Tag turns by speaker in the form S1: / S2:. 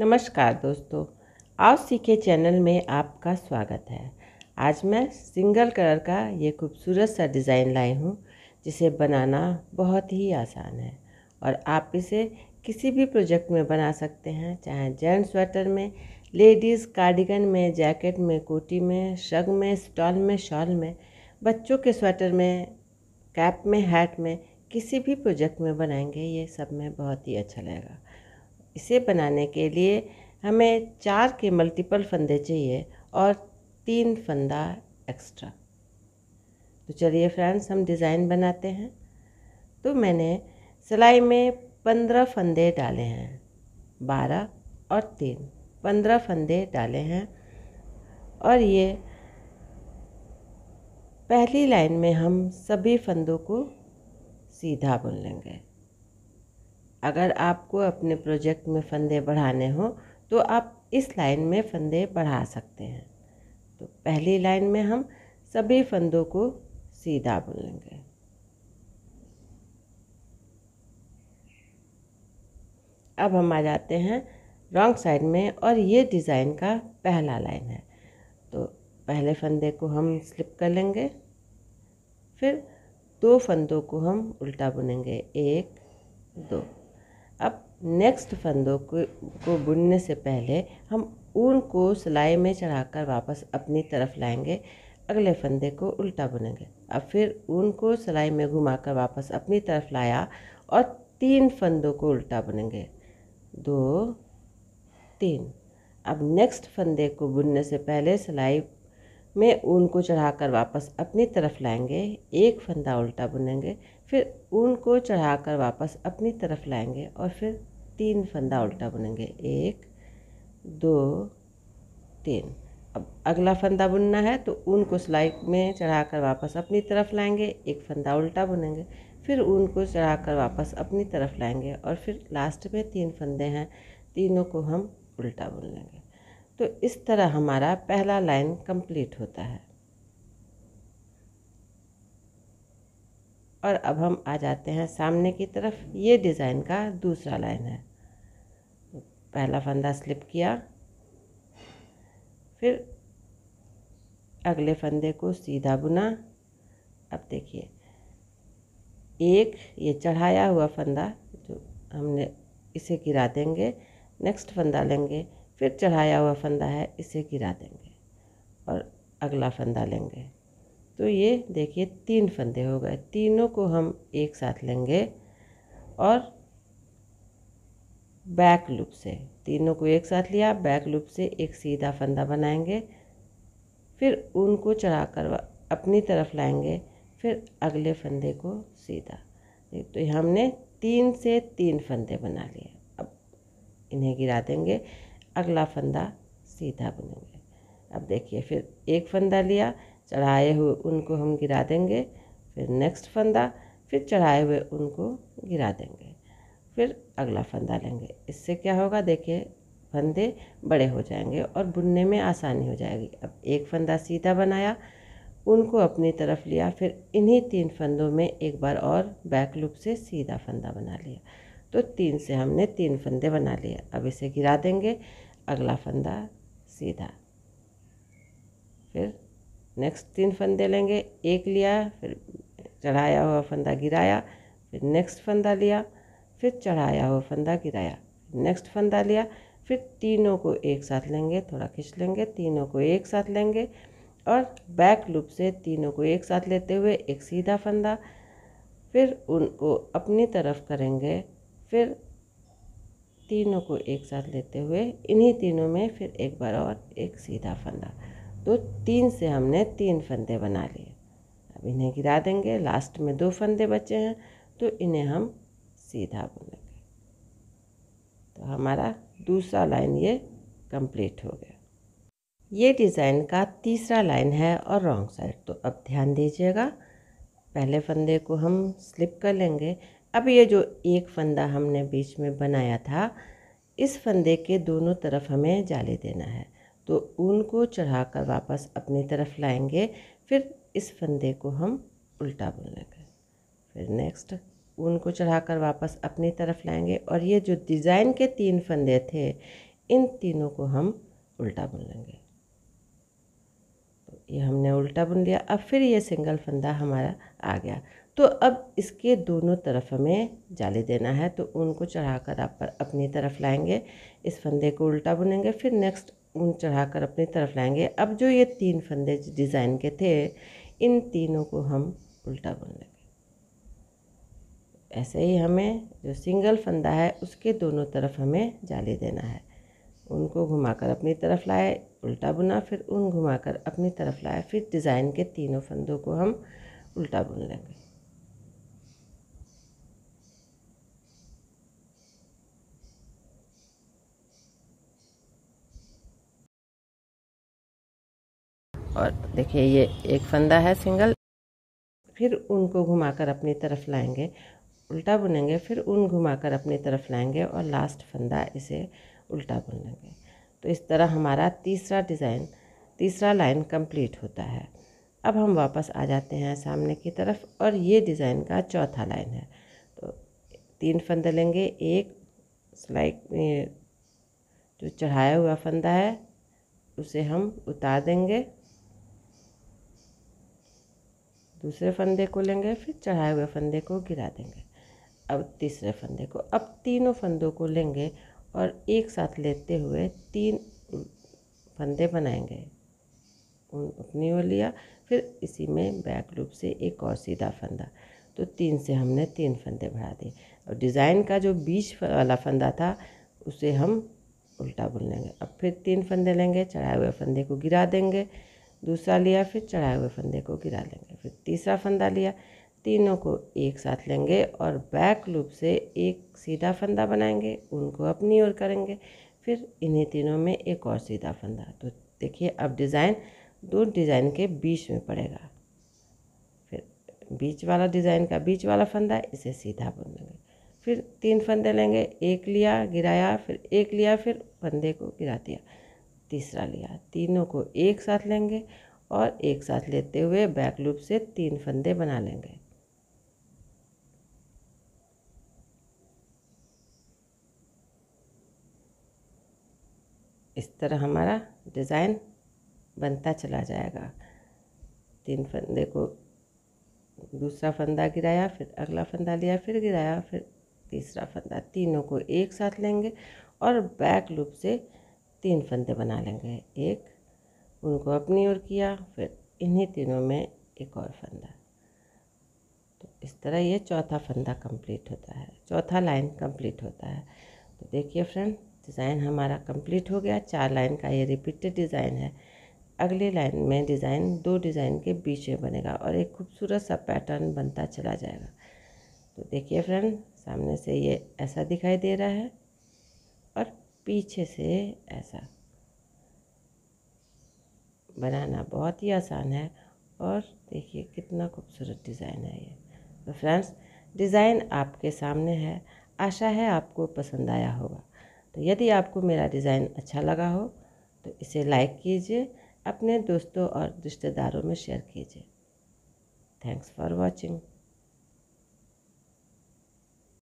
S1: नमस्कार दोस्तों आओ सीखे चैनल में आपका स्वागत है आज मैं सिंगल कलर का ये खूबसूरत सा डिज़ाइन लाई हूँ जिसे बनाना बहुत ही आसान है और आप इसे किसी भी प्रोजेक्ट में बना सकते हैं चाहे जेंट्स स्वेटर में लेडीज़ कार्डिगन में जैकेट में कोटी में शग में स्टॉल में शॉल में बच्चों के स्वेटर में कैप में हैट में किसी भी प्रोजेक्ट में बनाएंगे ये सब में बहुत ही अच्छा लगेगा इसे बनाने के लिए हमें चार के मल्टीपल फंदे चाहिए और तीन फंदा एक्स्ट्रा तो चलिए फ्रेंड्स हम डिज़ाइन बनाते हैं तो मैंने सिलाई में पंद्रह फंदे डाले हैं बारह और तीन पंद्रह फंदे डाले हैं और ये पहली लाइन में हम सभी फंदों को सीधा बुन लेंगे अगर आपको अपने प्रोजेक्ट में फंदे बढ़ाने हों तो आप इस लाइन में फंदे बढ़ा सकते हैं तो पहली लाइन में हम सभी फंदों को सीधा बुनेंगे अब हम आ जाते हैं रॉन्ग साइड में और ये डिज़ाइन का पहला लाइन है तो पहले फंदे को हम स्लिप कर लेंगे फिर दो फंदों को हम उल्टा बुनेंगे एक दो अब नेक्स्ट फंदों को को बुनने से पहले हम ऊन को सिलाई में चढ़ाकर वापस अपनी तरफ लाएंगे अगले फंदे को उल्टा बुनेंगे अब फिर ऊन को सिलाई में घुमाकर वापस अपनी तरफ लाया और तीन फंदों को उल्टा बुनेंगे दो तीन अब नेक्स्ट फंदे को बुनने से पहले सिलाई में ऊन को चढ़ाकर वापस अपनी तरफ लाएंगे एक फंदा उल्टा बुनेंगे फिर ऊन को चढ़ाकर वापस अपनी तरफ लाएंगे और फिर तीन फंदा उल्टा बुनेंगे एक दो तीन अब अगला फंदा बुनना है तो ऊन को सिलाई में चढ़ाकर वापस अपनी तरफ लाएंगे एक फंदा उल्टा बुनेंगे फिर ऊन को चढ़ाकर वापस अपनी तरफ लाएंगे और फिर लास्ट में तीन फंदे हैं तीनों को हम उल्टा बुन लेंगे तो इस तरह हमारा पहला लाइन कंप्लीट होता है और अब हम आ जाते हैं सामने की तरफ ये डिज़ाइन का दूसरा लाइन है पहला फंदा स्लिप किया फिर अगले फंदे को सीधा बुना अब देखिए एक ये चढ़ाया हुआ फंदा जो हमने इसे गिरा देंगे नेक्स्ट फंदा लेंगे फिर चढ़ाया हुआ फंदा है इसे गिरा देंगे और अगला फंदा लेंगे तो ये देखिए तीन फंदे हो गए तीनों को हम एक साथ लेंगे और बैक लूप से तीनों को एक साथ लिया बैक लूप से एक सीधा फंदा बनाएंगे फिर उनको चढ़ा कर अपनी तरफ लाएंगे फिर अगले फंदे को सीधा तो हमने तीन से तीन फंदे बना लिए अब इन्हें गिरा देंगे अगला फंदा सीधा बुनेंगे अब देखिए फिर एक फंदा लिया चढ़ाए हुए उनको हम गिरा देंगे फिर नेक्स्ट फंदा फिर चढ़ाए हुए उनको गिरा देंगे फिर अगला फंदा लेंगे इससे क्या होगा देखिए फंदे बड़े हो जाएंगे और बुनने में आसानी हो जाएगी अब एक फंदा सीधा बनाया उनको अपनी तरफ लिया फिर इन्हीं तीन फंदों में एक बार और बैक लूप से सीधा फंदा बना लिया तो तीन से हमने तीन फंदे बना लिए अब इसे गिरा देंगे अगला फंदा सीधा फिर नेक्स्ट तीन फंदे लेंगे एक लिया फिर चढ़ाया हुआ फंदा गिराया फिर नेक्स्ट फंदा लिया फिर चढ़ाया हुआ फंदा गिराया नेक्स्ट फंदा लिया फिर तीनों को एक साथ लेंगे थोड़ा खींच लेंगे तीनों को एक साथ लेंगे और बैक लूप से तीनों को एक साथ लेते हुए एक सीधा फंदा फिर उनको अपनी तरफ करेंगे फिर तीनों को एक साथ लेते हुए इन्हीं तीनों में फिर एक बार और एक सीधा फंदा तो तीन से हमने तीन फंदे बना लिए अब इन्हें गिरा देंगे लास्ट में दो फंदे बचे हैं तो इन्हें हम सीधा बुनेंगे तो हमारा दूसरा लाइन ये कंप्लीट हो गया ये डिज़ाइन का तीसरा लाइन है और रॉन्ग साइड तो अब ध्यान दीजिएगा पहले फंदे को हम स्लिप कर लेंगे अब ये जो एक फंदा हमने बीच में बनाया था इस फंदे के दोनों तरफ हमें जाले देना है तो ऊन को चढ़ा कर वापस अपनी तरफ लाएंगे फिर इस फंदे को हम उल्टा बुनेंगे फिर नेक्स्ट ऊन को चढ़ाकर वापस अपनी तरफ लाएंगे और ये जो डिज़ाइन के तीन फंदे थे इन तीनों को हम उल्टा बुन लेंगे तो ये हमने उल्टा बुन लिया अब फिर ये सिंगल फंदा हमारा आ गया तो अब इसके दोनों तरफ हमें जाली देना है तो ऊन को चढ़ाकर आप पर अपनी तरफ लाएंगे इस फंदे को उल्टा बुनेंगे फिर नेक्स्ट ऊन चढ़ाकर अपनी तरफ लाएंगे अब जो ये तीन फंदे डिज़ाइन के थे इन तीनों को हम उल्टा बुन लेंगे ऐसे ही हमें जो सिंगल फंदा है उसके दोनों तरफ हमें जाली देना है उनको घुमाकर अपनी तरफ लाए उल्टा बुना फिर उन घुमाकर अपनी तरफ लाए फिर डिज़ाइन के तीनों फंदों को हम उल्टा बुन लेंगे और देखिए ये एक फंदा है सिंगल फिर उनको घुमाकर अपनी तरफ लाएंगे उल्टा बुनेंगे फिर उन घुमाकर अपनी तरफ लाएंगे और लास्ट फंदा इसे उल्टा बुन लेंगे तो इस तरह हमारा तीसरा डिज़ाइन तीसरा लाइन कंप्लीट होता है अब हम वापस आ जाते हैं सामने की तरफ और ये डिज़ाइन का चौथा लाइन है तो तीन फंदे लेंगे एक सिलाई जो चढ़ाया हुआ फंदा है उसे हम उतार देंगे दूसरे फंदे को लेंगे फिर चढ़ाए हुए फंदे को गिरा देंगे अब तीसरे फंदे को अब तीनों फंदों को लेंगे और एक साथ लेते हुए तीन फंदे बनाएंगे अपनी ओर लिया फिर इसी में बैक लूप से एक और सीधा फंदा तो तीन से हमने तीन फंदे बढ़ा दिए और डिज़ाइन का जो बीच वाला फंदा था उसे हम उल्टा बुन लेंगे अब फिर तीन फंदे लेंगे चढ़ाए हुए फंदे को गिरा देंगे दूसरा लिया फिर चढ़ाए हुए फंदे को गिरा लेंगे फिर तीसरा फंदा लिया तीनों को एक साथ लेंगे और बैक लूप से एक सीधा फंदा बनाएंगे उनको अपनी ओर करेंगे फिर इन्हीं तीनों में एक और सीधा फंदा तो देखिए अब डिज़ाइन दो डिज़ाइन के बीच में पड़ेगा फिर बीच वाला डिज़ाइन का बीच वाला फंदा इसे सीधा बुन लेंगे फिर तीन फंदे लेंगे एक लिया गिराया फिर एक लिया फिर फंदे को गिरा दिया तीसरा लिया तीनों को एक साथ लेंगे और एक साथ लेते हुए बैक लूप से तीन फंदे बना लेंगे इस तरह हमारा डिज़ाइन बनता चला जाएगा तीन फंदे को दूसरा फंदा गिराया फिर अगला फंदा लिया फिर गिराया फिर तीसरा फंदा तीनों को एक साथ लेंगे और बैक लूप से तीन फंदे बना लेंगे एक उनको अपनी ओर किया फिर इन्हीं तीनों में एक और फंदा तो इस तरह ये चौथा फंदा कंप्लीट होता है चौथा लाइन कंप्लीट होता है तो देखिए फ्रेंड डिज़ाइन हमारा कंप्लीट हो गया चार लाइन का ये रिपीटेड डिज़ाइन है अगली लाइन में डिज़ाइन दो डिज़ाइन के बीच में बनेगा और एक खूबसूरत सा पैटर्न बनता चला जाएगा तो देखिए फ्रेंड सामने से ये ऐसा दिखाई दे रहा है और पीछे से ऐसा बनाना बहुत ही आसान है और देखिए कितना खूबसूरत डिज़ाइन है ये तो फ्रेंड्स डिज़ाइन आपके सामने है आशा है आपको पसंद आया होगा तो यदि आपको मेरा डिज़ाइन अच्छा लगा हो तो इसे लाइक कीजिए अपने दोस्तों और रिश्तेदारों में शेयर कीजिए थैंक्स फॉर वॉचिंग